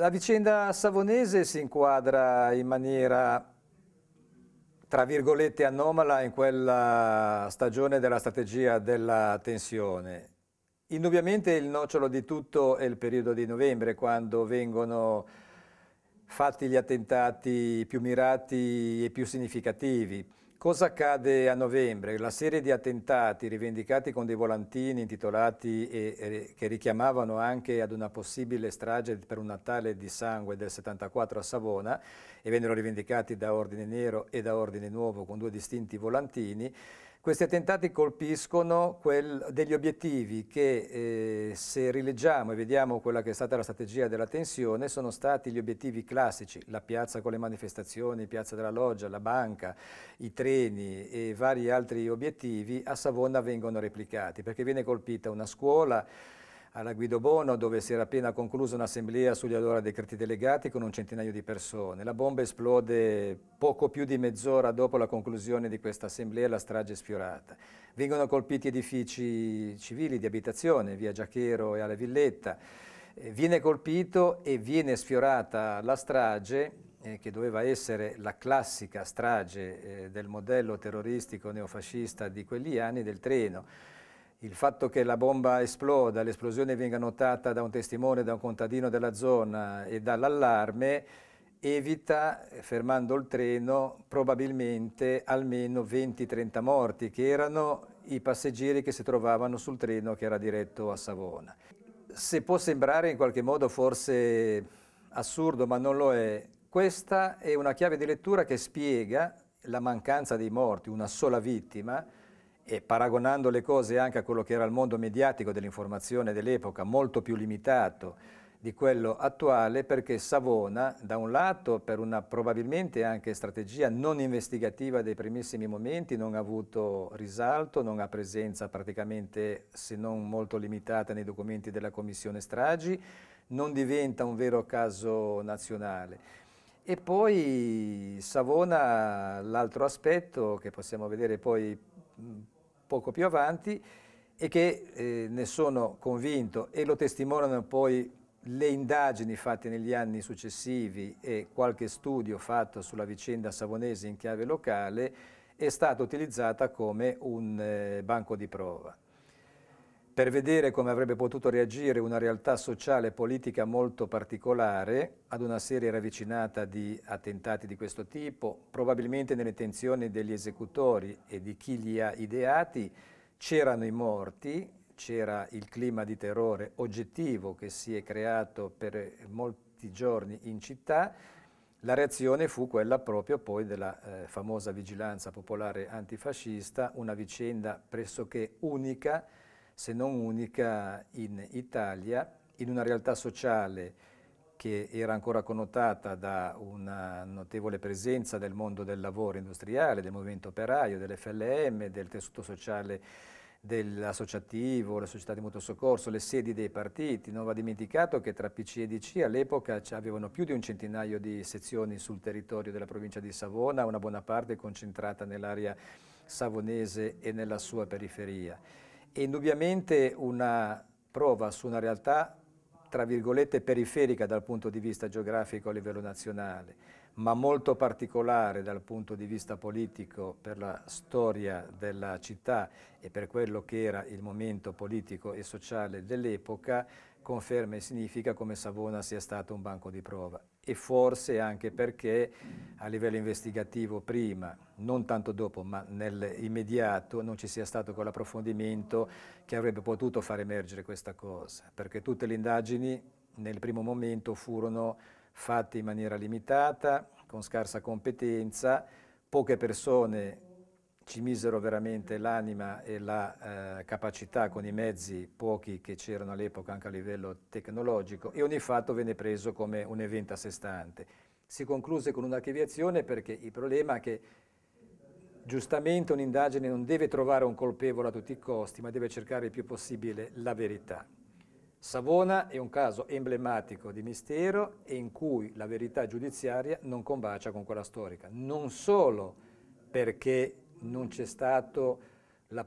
la vicenda savonese si inquadra in maniera tra virgolette anomala in quella stagione della strategia della tensione. Indubbiamente il nocciolo di tutto è il periodo di novembre, quando vengono fatti gli attentati più mirati e più significativi. Cosa accade a novembre? La serie di attentati rivendicati con dei volantini intitolati e, e, che richiamavano anche ad una possibile strage per un Natale di sangue del 74 a Savona e vennero rivendicati da Ordine Nero e da Ordine Nuovo con due distinti volantini questi attentati colpiscono quel, degli obiettivi che eh, se rileggiamo e vediamo quella che è stata la strategia della tensione sono stati gli obiettivi classici, la piazza con le manifestazioni, piazza della loggia, la banca, i treni e vari altri obiettivi a Savona vengono replicati perché viene colpita una scuola, alla Guido Bono, dove si era appena conclusa un'assemblea sugli allora decreti delegati con un centinaio di persone. La bomba esplode poco più di mezz'ora dopo la conclusione di questa assemblea e la strage è sfiorata. Vengono colpiti edifici civili di abitazione, via Giachero e alla Villetta. Eh, viene colpito e viene sfiorata la strage eh, che doveva essere la classica strage eh, del modello terroristico neofascista di quegli anni del treno il fatto che la bomba esploda, l'esplosione venga notata da un testimone, da un contadino della zona e dall'allarme, evita, fermando il treno, probabilmente almeno 20-30 morti, che erano i passeggeri che si trovavano sul treno che era diretto a Savona. Se può sembrare in qualche modo forse assurdo, ma non lo è, questa è una chiave di lettura che spiega la mancanza dei morti, una sola vittima, e paragonando le cose anche a quello che era il mondo mediatico dell'informazione dell'epoca, molto più limitato di quello attuale, perché Savona, da un lato, per una probabilmente anche strategia non investigativa dei primissimi momenti, non ha avuto risalto, non ha presenza praticamente, se non molto limitata, nei documenti della Commissione Stragi, non diventa un vero caso nazionale. E poi Savona, l'altro aspetto che possiamo vedere poi poco più avanti e che eh, ne sono convinto e lo testimoniano poi le indagini fatte negli anni successivi e qualche studio fatto sulla vicenda savonese in chiave locale, è stata utilizzata come un eh, banco di prova per vedere come avrebbe potuto reagire una realtà sociale e politica molto particolare ad una serie ravvicinata di attentati di questo tipo, probabilmente nelle intenzioni degli esecutori e di chi li ha ideati, c'erano i morti, c'era il clima di terrore oggettivo che si è creato per molti giorni in città, la reazione fu quella proprio poi della eh, famosa vigilanza popolare antifascista, una vicenda pressoché unica se non unica, in Italia, in una realtà sociale che era ancora connotata da una notevole presenza del mondo del lavoro industriale, del movimento operaio, dell'FLM, del tessuto sociale dell'associativo, la società di mutuo soccorso, le sedi dei partiti. Non va dimenticato che tra PC e DC all'epoca avevano più di un centinaio di sezioni sul territorio della provincia di Savona, una buona parte concentrata nell'area savonese e nella sua periferia è indubbiamente una prova su una realtà, tra virgolette, periferica dal punto di vista geografico a livello nazionale, ma molto particolare dal punto di vista politico per la storia della città e per quello che era il momento politico e sociale dell'epoca, conferma e significa come Savona sia stato un banco di prova e forse anche perché a livello investigativo prima, non tanto dopo, ma nell'immediato non ci sia stato quell'approfondimento che avrebbe potuto far emergere questa cosa, perché tutte le indagini nel primo momento furono fatte in maniera limitata, con scarsa competenza, poche persone ci misero veramente l'anima e la eh, capacità con i mezzi pochi che c'erano all'epoca anche a livello tecnologico e ogni fatto venne preso come un evento a sé stante. Si concluse con un'archiviazione perché il problema è che giustamente un'indagine non deve trovare un colpevole a tutti i costi, ma deve cercare il più possibile la verità. Savona è un caso emblematico di mistero e in cui la verità giudiziaria non combacia con quella storica, non solo perché non c'è stata la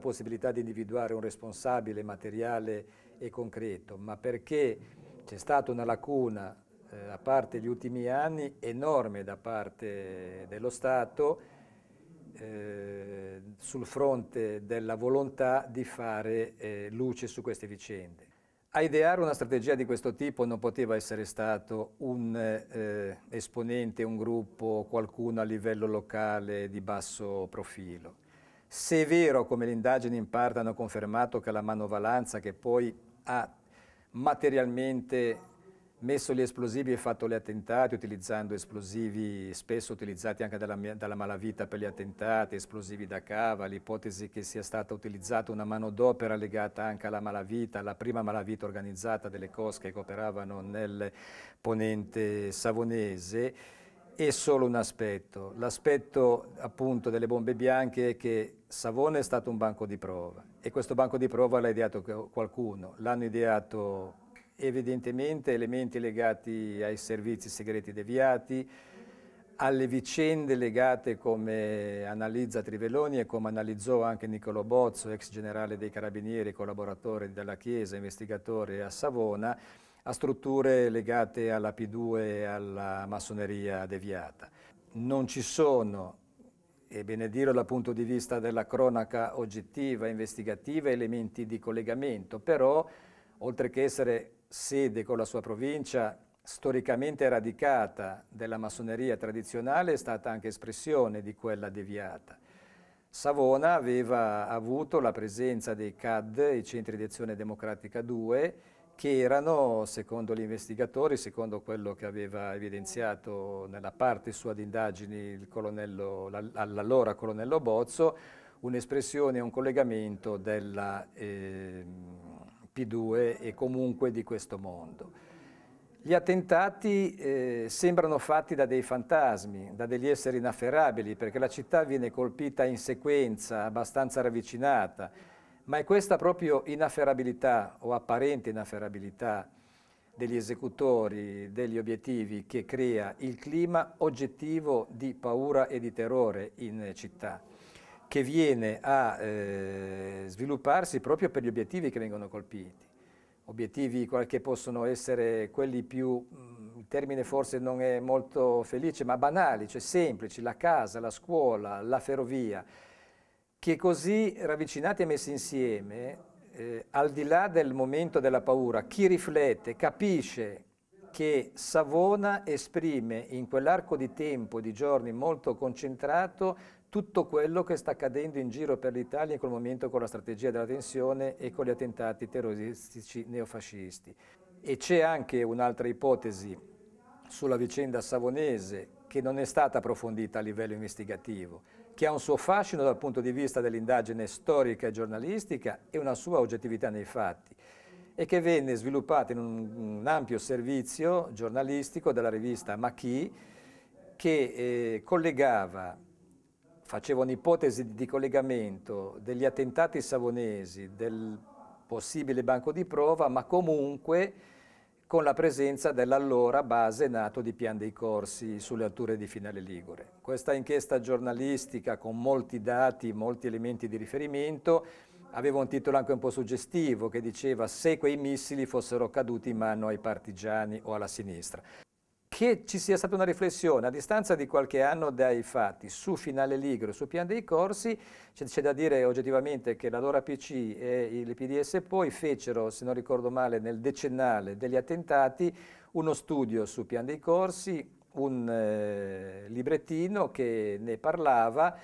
possibilità di individuare un responsabile materiale e concreto, ma perché c'è stata una lacuna, eh, a parte gli ultimi anni, enorme da parte dello Stato eh, sul fronte della volontà di fare eh, luce su queste vicende. A ideare una strategia di questo tipo non poteva essere stato un eh, esponente, un gruppo, qualcuno a livello locale di basso profilo. Se è vero, come le indagini in parte hanno confermato, che la manovalanza che poi ha materialmente messo gli esplosivi e fatto gli attentati utilizzando esplosivi spesso utilizzati anche dalla, dalla malavita per gli attentati, esplosivi da cava, l'ipotesi che sia stata utilizzata una manodopera legata anche alla malavita, alla prima malavita organizzata delle cosche che operavano nel ponente savonese è solo un aspetto. L'aspetto appunto delle bombe bianche è che Savone è stato un banco di prova e questo banco di prova l'ha ideato qualcuno, l'hanno ideato evidentemente elementi legati ai servizi segreti deviati, alle vicende legate come analizza Triveloni e come analizzò anche Niccolo Bozzo, ex generale dei Carabinieri, collaboratore della Chiesa, investigatore a Savona, a strutture legate alla P2 e alla massoneria deviata. Non ci sono e bene dire dal punto di vista della cronaca oggettiva, investigativa, elementi di collegamento, però oltre che essere sede con la sua provincia storicamente radicata della massoneria tradizionale è stata anche espressione di quella deviata. Savona aveva avuto la presenza dei CAD, i centri di azione democratica 2, che erano, secondo gli investigatori, secondo quello che aveva evidenziato nella parte sua di indagini l'allora colonnello Bozzo, un'espressione, e un collegamento della, eh, P2 e comunque di questo mondo. Gli attentati eh, sembrano fatti da dei fantasmi, da degli esseri inafferrabili, perché la città viene colpita in sequenza, abbastanza ravvicinata, ma è questa proprio inafferrabilità o apparente inafferrabilità degli esecutori degli obiettivi che crea il clima oggettivo di paura e di terrore in città che viene a eh, svilupparsi proprio per gli obiettivi che vengono colpiti. Obiettivi che possono essere quelli più, mm, il termine forse non è molto felice, ma banali, cioè semplici, la casa, la scuola, la ferrovia, che così ravvicinati e messi insieme, eh, al di là del momento della paura, chi riflette capisce che Savona esprime in quell'arco di tempo, di giorni molto concentrato, tutto quello che sta accadendo in giro per l'Italia in quel momento con la strategia della tensione e con gli attentati terroristici neofascisti. E c'è anche un'altra ipotesi sulla vicenda savonese che non è stata approfondita a livello investigativo, che ha un suo fascino dal punto di vista dell'indagine storica e giornalistica e una sua oggettività nei fatti e che venne sviluppata in un, un ampio servizio giornalistico della rivista Machi che eh, collegava facevano un'ipotesi di collegamento degli attentati savonesi, del possibile banco di prova, ma comunque con la presenza dell'allora base nato di Pian dei Corsi sulle alture di Finale Ligure. Questa inchiesta giornalistica con molti dati, molti elementi di riferimento, aveva un titolo anche un po' suggestivo che diceva se quei missili fossero caduti in mano ai partigiani o alla sinistra che ci sia stata una riflessione a distanza di qualche anno dai fatti su Finale Ligro e su Pian dei Corsi, c'è da dire oggettivamente che l'allora PC e il PDS poi fecero, se non ricordo male, nel decennale degli attentati uno studio su Pian dei Corsi, un eh, librettino che ne parlava,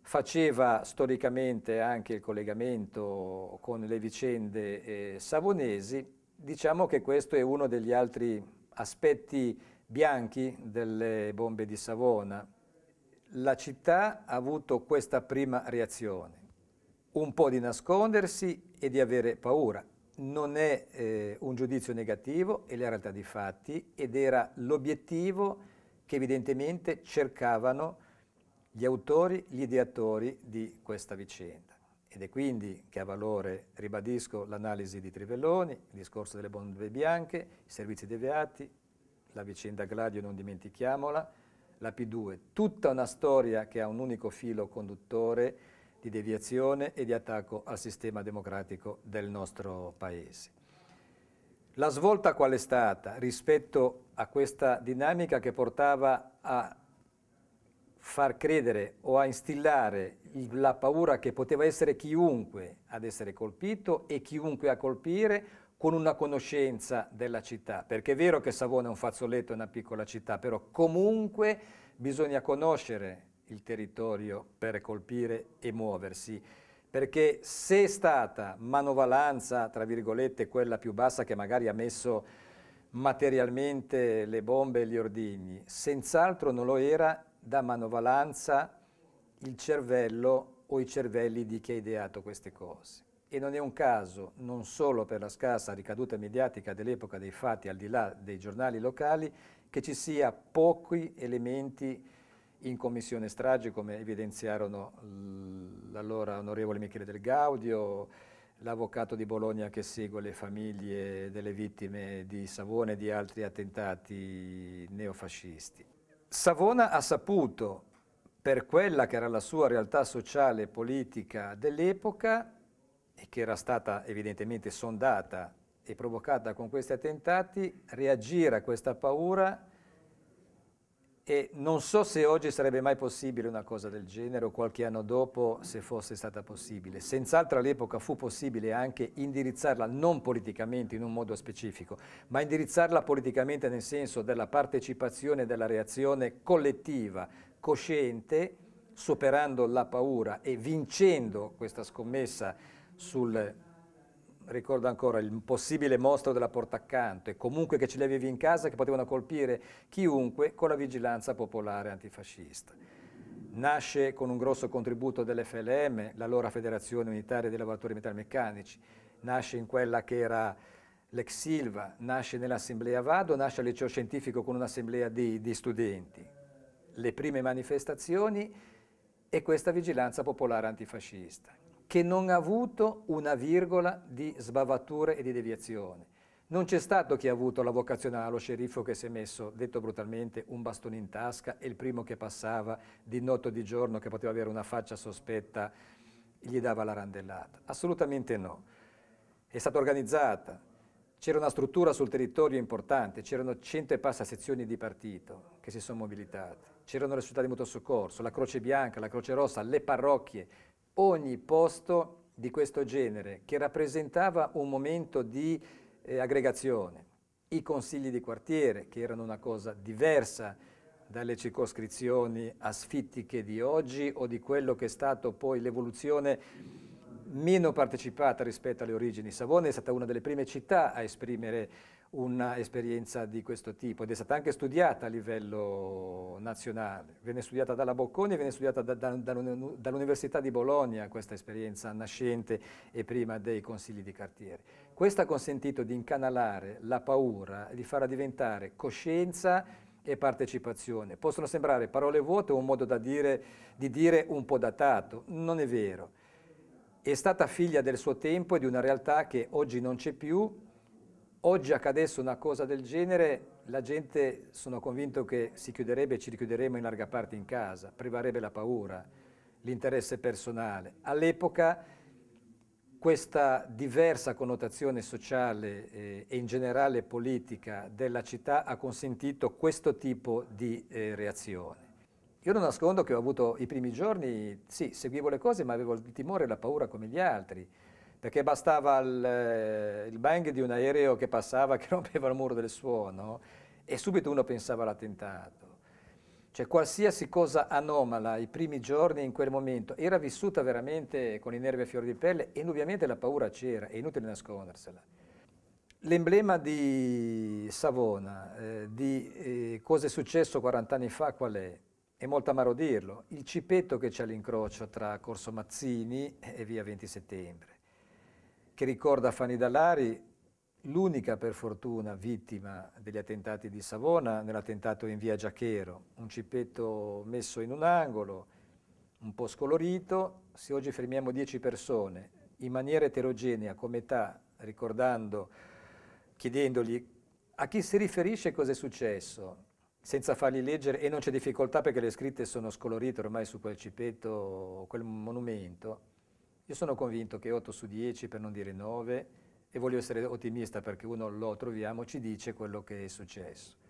faceva storicamente anche il collegamento con le vicende eh, savonesi, diciamo che questo è uno degli altri aspetti bianchi delle bombe di Savona, la città ha avuto questa prima reazione, un po' di nascondersi e di avere paura. Non è eh, un giudizio negativo, è la realtà dei fatti ed era l'obiettivo che evidentemente cercavano gli autori, gli ideatori di questa vicenda. Ed è quindi che a valore, ribadisco, l'analisi di Trivelloni, il discorso delle bombe bianche, i servizi deviati, la vicenda Gladio non dimentichiamola, la P2, tutta una storia che ha un unico filo conduttore di deviazione e di attacco al sistema democratico del nostro Paese. La svolta qual è stata rispetto a questa dinamica che portava a far credere o a instillare la paura che poteva essere chiunque ad essere colpito e chiunque a colpire con una conoscenza della città, perché è vero che Savona è un fazzoletto, è una piccola città, però comunque bisogna conoscere il territorio per colpire e muoversi, perché se è stata manovalanza, tra virgolette, quella più bassa che magari ha messo materialmente le bombe e gli ordigni, senz'altro non lo era da manovalanza il cervello o i cervelli di chi ha ideato queste cose e non è un caso, non solo per la scarsa ricaduta mediatica dell'epoca dei fatti al di là dei giornali locali, che ci sia pochi elementi in commissione stragi come evidenziarono l'allora onorevole Michele Del Gaudio, l'avvocato di Bologna che segue le famiglie delle vittime di Savona e di altri attentati neofascisti. Savona ha saputo, per quella che era la sua realtà sociale e politica dell'epoca, e che era stata evidentemente sondata e provocata con questi attentati, reagire a questa paura e non so se oggi sarebbe mai possibile una cosa del genere o qualche anno dopo se fosse stata possibile. Senz'altro all'epoca fu possibile anche indirizzarla non politicamente in un modo specifico, ma indirizzarla politicamente nel senso della partecipazione e della reazione collettiva, cosciente, superando la paura e vincendo questa scommessa sul, ricordo ancora, il possibile mostro della porta accanto e comunque che ce li avevi in casa che potevano colpire chiunque con la vigilanza popolare antifascista. Nasce con un grosso contributo dell'FLM, l'allora Federazione Unitaria dei Lavoratori Metalmeccanici, nasce in quella che era l'ex Silva, nasce nell'Assemblea Vado, nasce al liceo scientifico con un'assemblea di, di studenti. Le prime manifestazioni e questa vigilanza popolare antifascista che non ha avuto una virgola di sbavature e di deviazione. Non c'è stato chi ha avuto la vocazione allo ah, sceriffo che si è messo, detto brutalmente, un bastone in tasca e il primo che passava di notte o di giorno che poteva avere una faccia sospetta gli dava la randellata. Assolutamente no. È stata organizzata, c'era una struttura sul territorio importante, c'erano cento e passa sezioni di partito che si sono mobilitate, c'erano le società di mutuo soccorso, la Croce Bianca, la Croce Rossa, le parrocchie, ogni posto di questo genere che rappresentava un momento di eh, aggregazione, i consigli di quartiere che erano una cosa diversa dalle circoscrizioni asfittiche di oggi o di quello che è stato poi l'evoluzione meno partecipata rispetto alle origini. Savona è stata una delle prime città a esprimere un'esperienza di questo tipo ed è stata anche studiata a livello nazionale, viene studiata dalla Bocconi, viene studiata da, da, dall'Università di Bologna questa esperienza nascente e prima dei consigli di cartiere. Questo ha consentito di incanalare la paura, di farla diventare coscienza e partecipazione. Possono sembrare parole vuote o un modo dire, di dire un po' datato, non è vero. È stata figlia del suo tempo e di una realtà che oggi non c'è più Oggi accadesse una cosa del genere, la gente sono convinto che si chiuderebbe e ci richiuderemo in larga parte in casa, prevarrebbe la paura, l'interesse personale. All'epoca questa diversa connotazione sociale eh, e in generale politica della città ha consentito questo tipo di eh, reazione. Io non nascondo che ho avuto i primi giorni, sì, seguivo le cose, ma avevo il timore e la paura come gli altri perché bastava il, eh, il, bang di un aereo che passava, che rompeva il muro del suono, e subito uno pensava all'attentato. Cioè qualsiasi cosa anomala, i primi giorni in quel momento, era vissuta veramente con i nervi a fior di pelle e indubbiamente la paura c'era, è inutile nascondersela. L'emblema di Savona, eh, di eh, cosa è successo 40 anni fa, qual è? È molto amaro dirlo, il cipetto che c'è all'incrocio tra Corso Mazzini e via 20 settembre che ricorda Fanny Dallari, l'unica per fortuna vittima degli attentati di Savona, nell'attentato in via Giachero, un cippetto messo in un angolo, un po' scolorito, se oggi fermiamo 10 persone in maniera eterogenea, come età, ricordando, chiedendogli a chi si riferisce cosa è successo, senza fargli leggere, e non c'è difficoltà perché le scritte sono scolorite ormai su quel cipetto, quel monumento, io sono convinto che 8 su 10, per non dire 9, e voglio essere ottimista perché uno lo troviamo, ci dice quello che è successo.